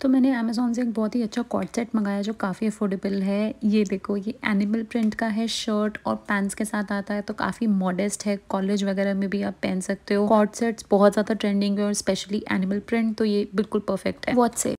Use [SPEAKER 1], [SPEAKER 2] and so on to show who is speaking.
[SPEAKER 1] तो मैंने अमेज़ोन से एक बहुत ही अच्छा कॉट सेट मंगाया जो काफ़ी अफोर्डेबल है ये देखो ये एनिमल प्रिंट का है शर्ट और पैंट्स के साथ आता है तो काफ़ी मॉडेस्ट है कॉलेज वगैरह में भी आप पहन सकते हो कॉट सेट्स बहुत ज़्यादा ट्रेंडिंग है और स्पेशली एनिमल प्रिंट तो ये बिल्कुल परफेक्ट है वॉट से